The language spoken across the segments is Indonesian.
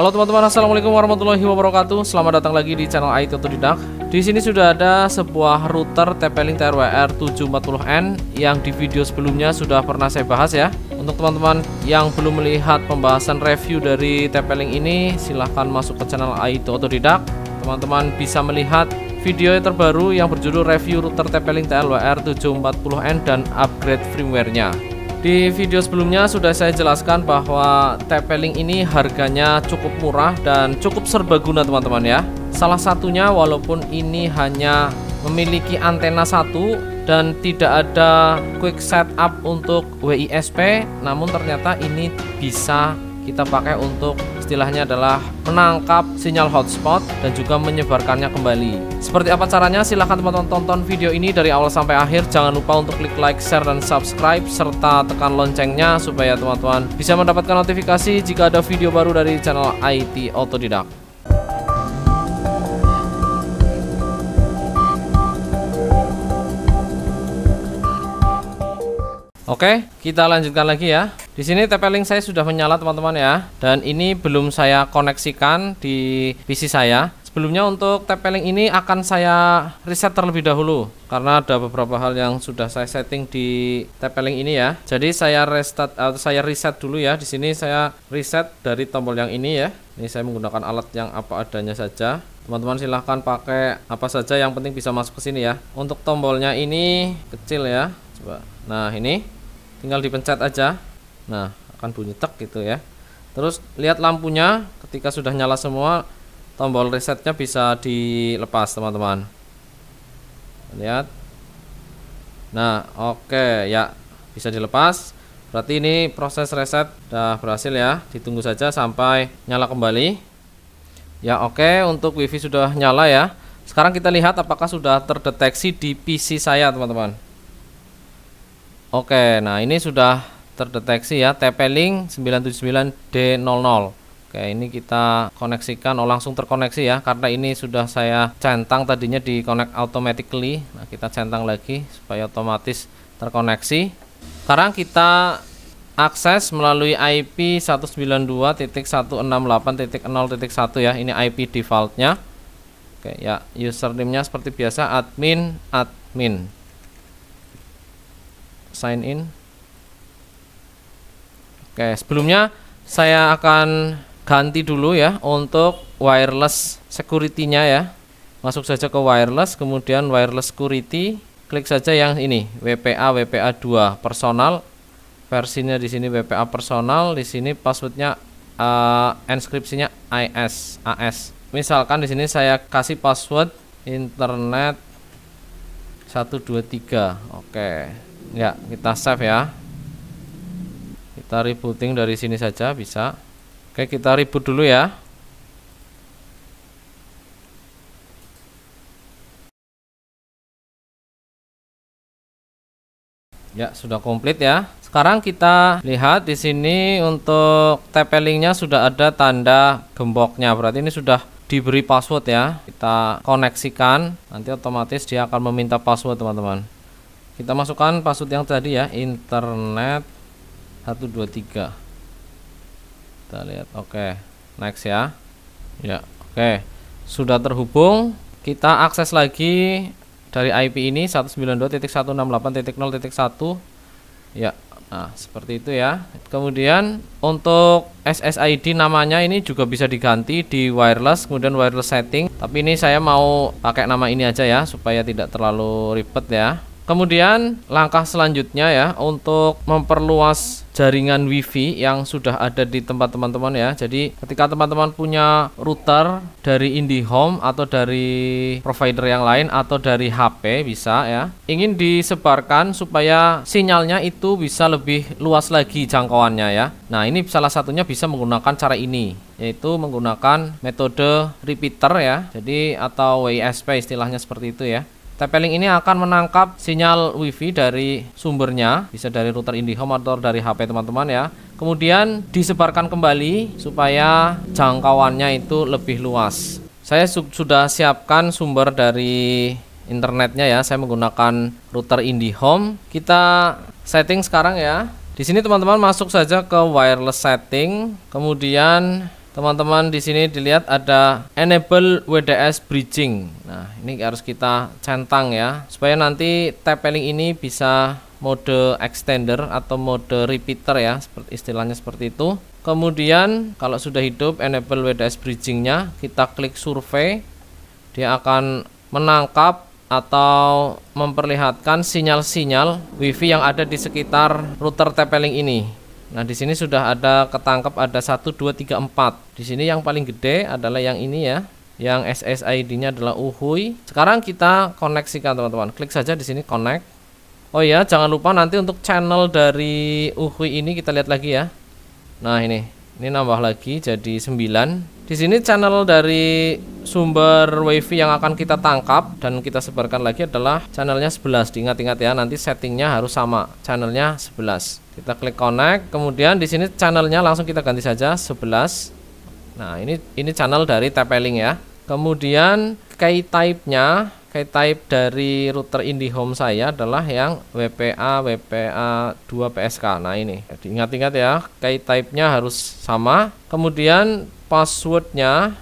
Halo teman-teman, assalamualaikum warahmatullahi wabarakatuh. Selamat datang lagi di channel IT Otodidak. Di sini sudah ada sebuah router TP-Link TRWR 740N yang di video sebelumnya sudah pernah saya bahas ya. Untuk teman-teman yang belum melihat pembahasan review dari TP-Link ini, silahkan masuk ke channel IT Otodidak. Teman-teman bisa melihat video terbaru yang berjudul review router TP-Link TLWR 740N dan upgrade firmware-nya. Di video sebelumnya sudah saya jelaskan bahwa tepeling ini harganya cukup murah dan cukup serbaguna teman-teman ya. Salah satunya walaupun ini hanya memiliki antena satu dan tidak ada quick setup untuk WISP, namun ternyata ini bisa kita pakai untuk istilahnya adalah menangkap sinyal hotspot dan juga menyebarkannya kembali. Seperti apa caranya? Silahkan teman-teman tonton video ini dari awal sampai akhir. Jangan lupa untuk klik like, share, dan subscribe serta tekan loncengnya supaya teman-teman bisa mendapatkan notifikasi jika ada video baru dari channel IT Autodidak. Oke, kita lanjutkan lagi ya. Di sini TP-Link saya sudah menyala teman-teman ya. Dan ini belum saya koneksikan di PC saya. Sebelumnya untuk TP-Link ini akan saya reset terlebih dahulu karena ada beberapa hal yang sudah saya setting di TP-Link ini ya. Jadi saya restart atau saya reset dulu ya. Di sini saya reset dari tombol yang ini ya. Ini saya menggunakan alat yang apa adanya saja. Teman-teman silahkan pakai apa saja yang penting bisa masuk ke sini ya. Untuk tombolnya ini kecil ya. Coba. Nah, ini tinggal dipencet aja Nah, akan bunyi tek gitu ya. Terus lihat lampunya ketika sudah nyala semua tombol resetnya bisa dilepas teman-teman. Lihat. Nah, oke okay, ya bisa dilepas. Berarti ini proses reset sudah berhasil ya. Ditunggu saja sampai nyala kembali. Ya oke okay, untuk wifi sudah nyala ya. Sekarang kita lihat apakah sudah terdeteksi di PC saya teman-teman. Oke, nah ini sudah terdeteksi ya TP-Link 979D00 Oke ini kita koneksikan oh langsung terkoneksi ya karena ini sudah saya centang tadinya di connect automatically nah kita centang lagi supaya otomatis terkoneksi sekarang kita akses melalui IP 192.168.0.1 ya ini IP defaultnya Oke ya username-nya seperti biasa admin admin sign in Oke, sebelumnya saya akan ganti dulu ya untuk wireless security-nya ya. Masuk saja ke wireless, kemudian wireless security, klik saja yang ini, WPA WPA 2 personal. Versinya di sini WPA personal, di sini passwordnya uh, inskripsinya IS AS. Misalkan di sini saya kasih password internet 123. Oke. Ya, kita save ya kita rebooting dari sini saja bisa oke kita reboot dulu ya Ya, sudah komplit ya. Sekarang kita lihat di sini untuk tp linknya sudah ada tanda gemboknya. Berarti ini sudah diberi password ya. Kita koneksikan, nanti otomatis dia akan meminta password, teman-teman. Kita masukkan password yang tadi ya, internet satu dua tiga kita lihat oke okay. next ya ya oke okay. sudah terhubung kita akses lagi dari IP ini 192.168.0.1 ya nah seperti itu ya kemudian untuk SSID namanya ini juga bisa diganti di wireless kemudian wireless setting tapi ini saya mau pakai nama ini aja ya supaya tidak terlalu ribet ya Kemudian langkah selanjutnya ya untuk memperluas jaringan wifi yang sudah ada di tempat teman-teman ya. Jadi ketika teman-teman punya router dari IndiHome atau dari provider yang lain atau dari HP bisa ya. Ingin disebarkan supaya sinyalnya itu bisa lebih luas lagi jangkauannya ya. Nah, ini salah satunya bisa menggunakan cara ini yaitu menggunakan metode repeater ya. Jadi atau WISP istilahnya seperti itu ya. TP-Link ini akan menangkap sinyal WiFi dari sumbernya, bisa dari router IndiHome atau dari HP teman-teman ya. Kemudian disebarkan kembali supaya jangkauannya itu lebih luas. Saya su sudah siapkan sumber dari internetnya ya. Saya menggunakan router IndiHome. Kita setting sekarang ya. Di sini teman-teman masuk saja ke wireless setting, kemudian teman-teman di sini dilihat ada enable WDS bridging. Nah, ini harus kita centang ya supaya nanti tapeling ini bisa mode extender atau mode repeater ya, seperti istilahnya seperti itu. Kemudian kalau sudah hidup enable WDS bridgingnya, kita klik survei, dia akan menangkap atau memperlihatkan sinyal-sinyal WiFi yang ada di sekitar router tapeling ini. Nah, di sini sudah ada ketangkap ada 1 2 3 4. Di sini yang paling gede adalah yang ini ya. Yang SSID-nya adalah Uhui. Sekarang kita koneksikan, teman-teman. Klik saja di sini connect. Oh ya, jangan lupa nanti untuk channel dari Uhui ini kita lihat lagi ya. Nah, ini. Ini nambah lagi jadi 9. Di sini channel dari sumber wifi yang akan kita tangkap dan kita sebarkan lagi adalah channelnya 11. Ingat-ingat ya, nanti settingnya harus sama. Channelnya 11 kita klik connect kemudian di sini channelnya langsung kita ganti saja 11 nah ini ini channel dari TP-Link ya kemudian key type-nya key type dari router IndiHome saya adalah yang WPA WPA 2 PSK nah ini ingat ingat ya key type-nya harus sama kemudian passwordnya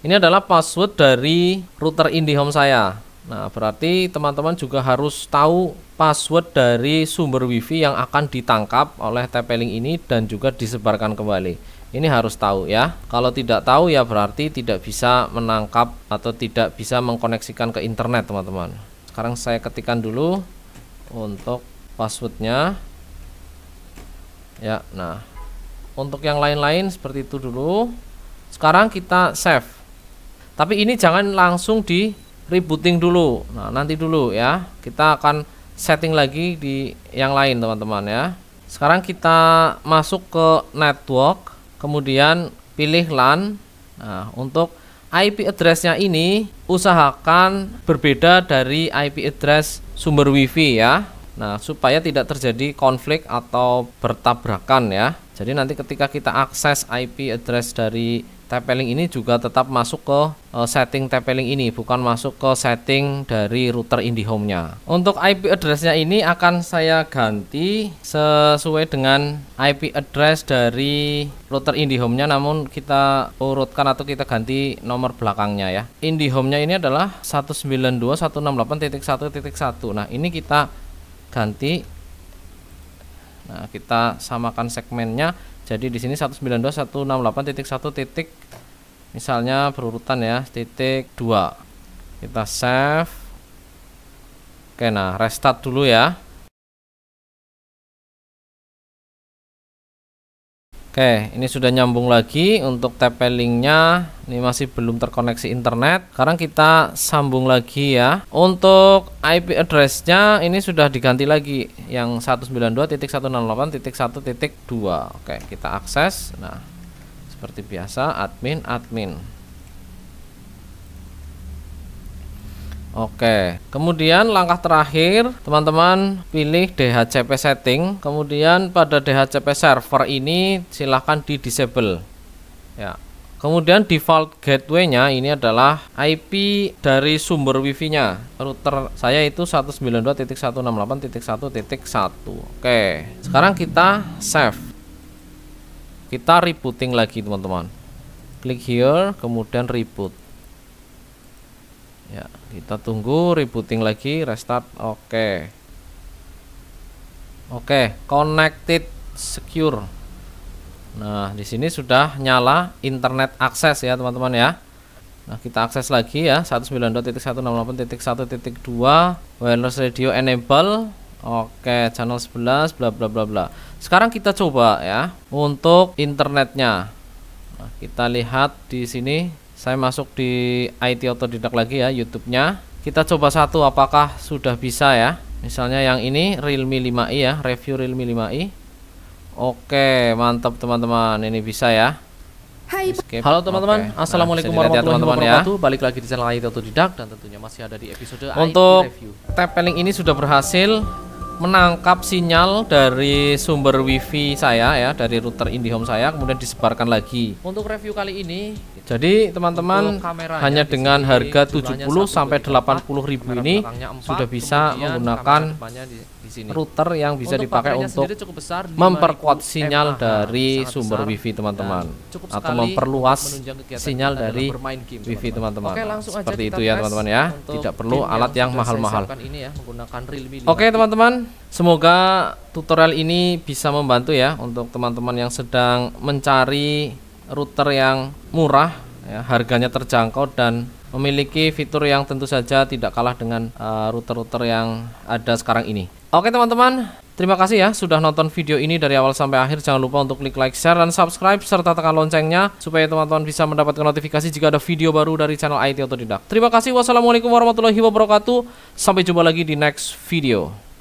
ini adalah password dari router IndiHome saya Nah, berarti teman-teman juga harus tahu password dari sumber WiFi yang akan ditangkap oleh TP-Link ini dan juga disebarkan kembali. Ini harus tahu ya. Kalau tidak tahu ya berarti tidak bisa menangkap atau tidak bisa mengkoneksikan ke internet, teman-teman. Sekarang saya ketikkan dulu untuk passwordnya. Ya, nah. Untuk yang lain-lain seperti itu dulu. Sekarang kita save. Tapi ini jangan langsung di rebooting dulu nah nanti dulu ya kita akan setting lagi di yang lain teman-teman ya sekarang kita masuk ke network kemudian pilih LAN nah untuk IP addressnya ini usahakan berbeda dari IP address sumber wifi ya Nah, supaya tidak terjadi konflik atau bertabrakan ya. Jadi nanti ketika kita akses IP address dari Tapelink ini juga tetap masuk ke uh, setting Tapelink ini, bukan masuk ke setting dari router IndiHome-nya. Untuk IP address-nya ini akan saya ganti sesuai dengan IP address dari router IndiHome-nya namun kita urutkan atau kita ganti nomor belakangnya ya. IndiHome-nya ini adalah 192.168.1.1. Nah, ini kita ganti Nah, kita samakan segmennya. Jadi di sini 192.168.1. Misalnya berurutan ya, titik 2. Kita save. Oke, nah restart dulu ya. Oke, ini sudah nyambung lagi untuk TP linknya. Ini masih belum terkoneksi internet. Sekarang kita sambung lagi ya. Untuk IP addressnya ini sudah diganti lagi yang 192.168.1.2. Oke, kita akses. Nah, seperti biasa admin admin. Oke, kemudian langkah terakhir teman-teman pilih DHCP setting, kemudian pada DHCP server ini silahkan di disable. Ya. Kemudian default gateway-nya ini adalah IP dari sumber wifi-nya. Router saya itu 192.168.1.1. Oke, sekarang kita save. Kita rebooting lagi teman-teman. Klik here, kemudian reboot ya kita tunggu rebooting lagi restart oke okay. oke okay, connected secure nah di sini sudah nyala internet akses ya teman-teman ya Nah, kita akses lagi ya 192.168.1.2 wireless radio enable. Oke, channel 11 bla bla bla bla. Sekarang kita coba ya untuk internetnya. Nah, kita lihat di sini saya masuk di IT otodidak lagi ya YouTube-nya kita coba satu apakah sudah bisa ya misalnya yang ini Realme 5i ya review Realme 5i oke mantap teman-teman ini bisa ya Hai. Halo teman-teman, assalamualaikum nah, ya, warahmatullahi ya. wabarakatuh. Ya. Balik lagi di channel IT Otodidak dan tentunya masih ada di episode Untuk IT Review. Untuk ini sudah berhasil menangkap sinyal dari sumber wifi saya ya dari router IndiHome saya kemudian disebarkan lagi untuk review kali ini jadi teman-teman hanya dengan harga 70 sampai 80 ribu ini sudah bisa menggunakan router yang bisa dipakai untuk memperkuat sinyal dari sumber besar, wifi teman-teman atau memperluas sinyal dari game, wifi teman-teman seperti itu ya teman-teman ya tidak perlu alat yang mahal-mahal ya, oke teman-teman Semoga tutorial ini bisa membantu ya untuk teman-teman yang sedang mencari router yang murah, ya, harganya terjangkau dan memiliki fitur yang tentu saja tidak kalah dengan eh, router-router uh, yang ada sekarang ini. Oke teman-teman, terima kasih ya sudah nonton video ini dari awal sampai akhir. Jangan lupa untuk klik like, share, dan subscribe serta tekan loncengnya supaya teman-teman bisa mendapatkan notifikasi jika ada video baru dari channel IT Otodidak. Terima kasih. Wassalamualaikum warahmatullahi wabarakatuh. Sampai jumpa lagi di next video.